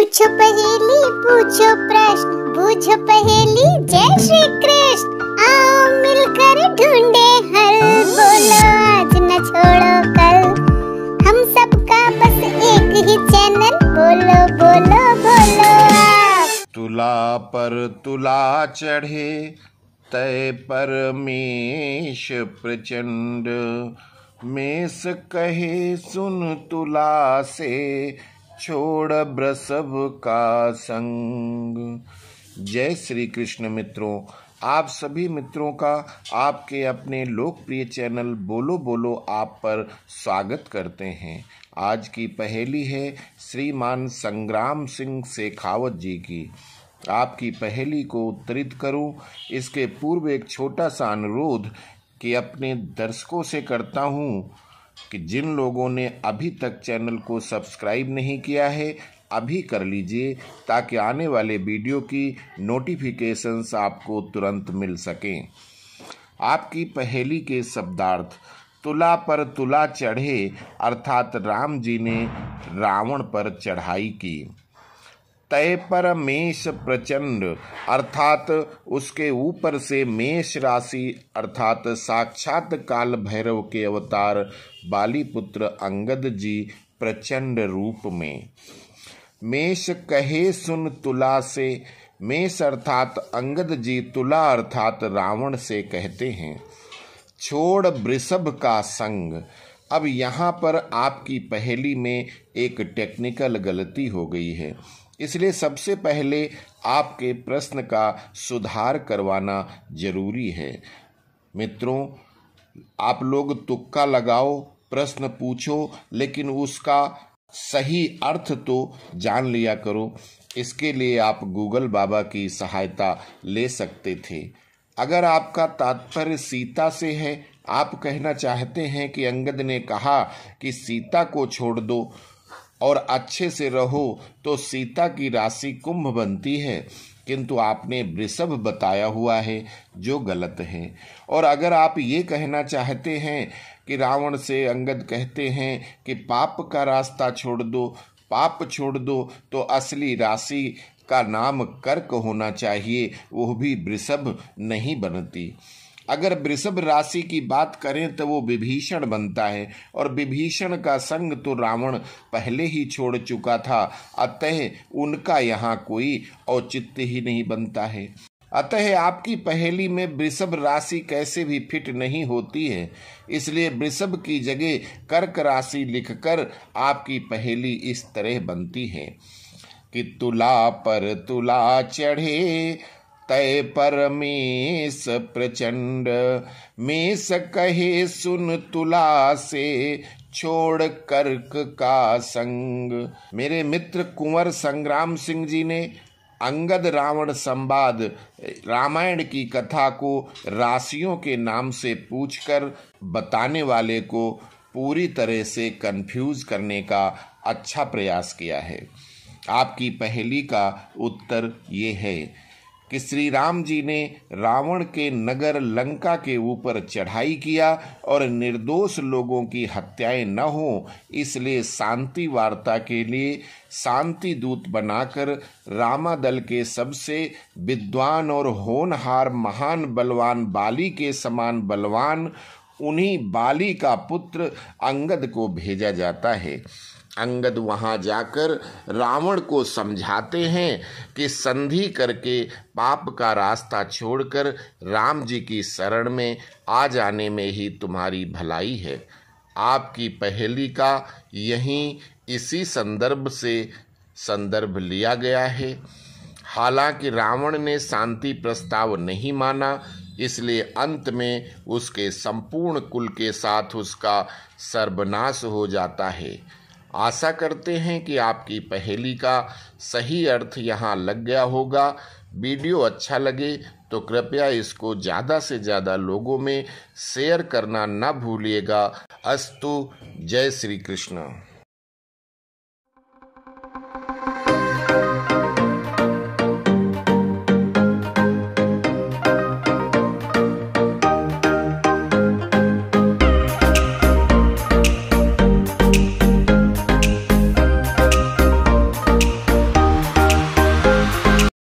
पूछो पहेली पूछो प्रश्न पूछो पहेली जय श्री कृष्ण आओ मिलकर ढूंढे हल बोलो आज न छोड़ो कल हम सबका बस एक ही चैनल बोलो बोलो बोलो तुला पर तुला चढ़े तय परमेश प्रचंड मेस कहे सुन तुला से छोड़ ब्रसभ का संग जय श्री कृष्ण मित्रों आप सभी मित्रों का आपके अपने लोकप्रिय चैनल बोलो बोलो आप पर स्वागत करते हैं आज की पहेली है श्रीमान संग्राम सिंह शेखावत जी की आपकी पहेली को उत्तरित करूं इसके पूर्व एक छोटा सा अनुरोध कि अपने दर्शकों से करता हूं कि जिन लोगों ने अभी तक चैनल को सब्सक्राइब नहीं किया है अभी कर लीजिए ताकि आने वाले वीडियो की नोटिफिकेशंस आपको तुरंत मिल सकें आपकी पहेली के शब्दार्थ तुला पर तुला चढ़े अर्थात राम जी ने रावण पर चढ़ाई की तय पर मेष प्रचंड अर्थात उसके ऊपर से मेष राशि अर्थात साक्षात काल भैरव के अवतार बालीपुत्र अंगद जी प्रचंड रूप में मेष कहे सुन तुला से मेष अर्थात अंगद जी तुला अर्थात रावण से कहते हैं छोड़ वृषभ का संग अब यहाँ पर आपकी पहेली में एक टेक्निकल गलती हो गई है इसलिए सबसे पहले आपके प्रश्न का सुधार करवाना जरूरी है मित्रों आप लोग तुक्का लगाओ प्रश्न पूछो लेकिन उसका सही अर्थ तो जान लिया करो इसके लिए आप गूगल बाबा की सहायता ले सकते थे अगर आपका तात्पर्य सीता से है आप कहना चाहते हैं कि अंगद ने कहा कि सीता को छोड़ दो और अच्छे से रहो तो सीता की राशि कुंभ बनती है किंतु आपने वृषभ बताया हुआ है जो गलत है और अगर आप ये कहना चाहते हैं कि रावण से अंगद कहते हैं कि पाप का रास्ता छोड़ दो पाप छोड़ दो तो असली राशि का नाम कर्क होना चाहिए वह भी वृषभ नहीं बनती अगर वृषभ राशि की बात करें तो वो विभीषण बनता है और विभीषण का संग तो रावण पहले ही छोड़ चुका था अतः उनका यहाँ कोई औचित्य ही नहीं बनता है अतः आपकी पहेली में वृषभ राशि कैसे भी फिट नहीं होती है इसलिए वृषभ की जगह कर्क राशि लिखकर आपकी पहेली इस तरह बनती है कि तुला पर तुला चढ़े तय परमेश प्रचंड मेष कहे सुन तुला से छोड़ कर्क का संग मेरे मित्र कुंवर संग्राम सिंह जी ने अंगद रावण संवाद रामायण की कथा को राशियों के नाम से पूछकर बताने वाले को पूरी तरह से कंफ्यूज करने का अच्छा प्रयास किया है आपकी पहली का उत्तर ये है कि श्री राम जी ने रावण के नगर लंका के ऊपर चढ़ाई किया और निर्दोष लोगों की हत्याएं न हो इसलिए शांति वार्ता के लिए शांति दूत बनाकर रामादल के सबसे विद्वान और होनहार महान बलवान बाली के समान बलवान उन्हीं बाली का पुत्र अंगद को भेजा जाता है अंगद वहाँ जाकर रावण को समझाते हैं कि संधि करके पाप का रास्ता छोड़कर राम जी की शरण में आ जाने में ही तुम्हारी भलाई है आपकी पहेली का यहीं इसी संदर्भ से संदर्भ लिया गया है हालांकि रावण ने शांति प्रस्ताव नहीं माना इसलिए अंत में उसके संपूर्ण कुल के साथ उसका सर्वनाश हो जाता है आशा करते हैं कि आपकी पहेली का सही अर्थ यहाँ लग गया होगा वीडियो अच्छा लगे तो कृपया इसको ज़्यादा से ज़्यादा लोगों में शेयर करना ना भूलिएगा अस्तु जय श्री कृष्ण